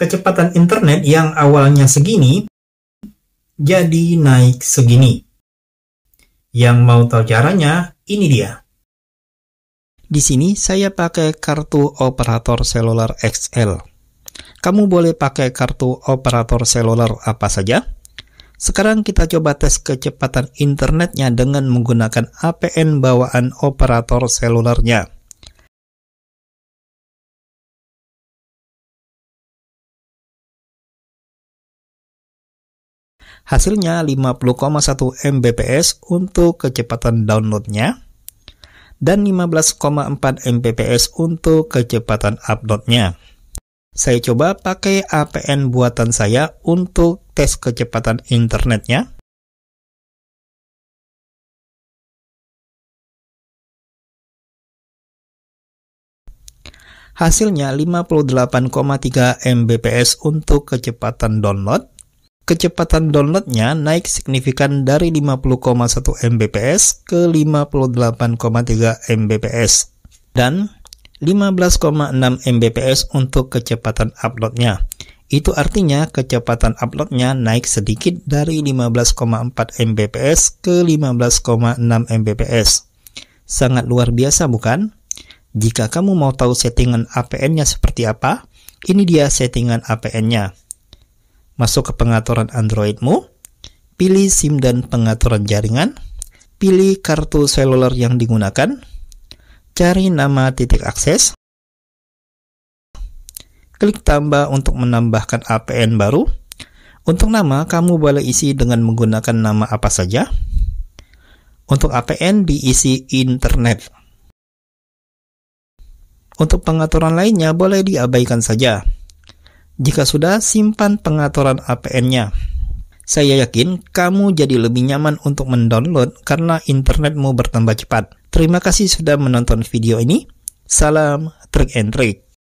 kecepatan internet yang awalnya segini jadi naik segini. Yang mau tahu caranya, ini dia. Di sini saya pakai kartu operator seluler XL. Kamu boleh pakai kartu operator seluler apa saja. Sekarang kita coba tes kecepatan internetnya dengan menggunakan APN bawaan operator selulernya. Hasilnya 50,1 Mbps untuk kecepatan downloadnya dan 15,4 Mbps untuk kecepatan uploadnya. Saya coba pakai APN buatan saya untuk tes kecepatan internetnya. Hasilnya 58,3 Mbps untuk kecepatan download kecepatan downloadnya naik signifikan dari 50,1 Mbps ke 58,3 Mbps dan 15,6 Mbps untuk kecepatan uploadnya. Itu artinya kecepatan uploadnya naik sedikit dari 15,4 Mbps ke 15,6 Mbps. Sangat luar biasa bukan? Jika kamu mau tahu settingan APN-nya seperti apa, ini dia settingan APN-nya. Masuk ke pengaturan Androidmu, pilih SIM dan pengaturan jaringan, pilih kartu seluler yang digunakan, cari nama titik akses, klik tambah untuk menambahkan APN baru. Untuk nama, kamu boleh isi dengan menggunakan nama apa saja. Untuk APN diisi internet. Untuk pengaturan lainnya boleh diabaikan saja. Jika sudah, simpan pengaturan APN-nya. Saya yakin kamu jadi lebih nyaman untuk mendownload karena internetmu bertambah cepat. Terima kasih sudah menonton video ini. Salam Trick and Trick.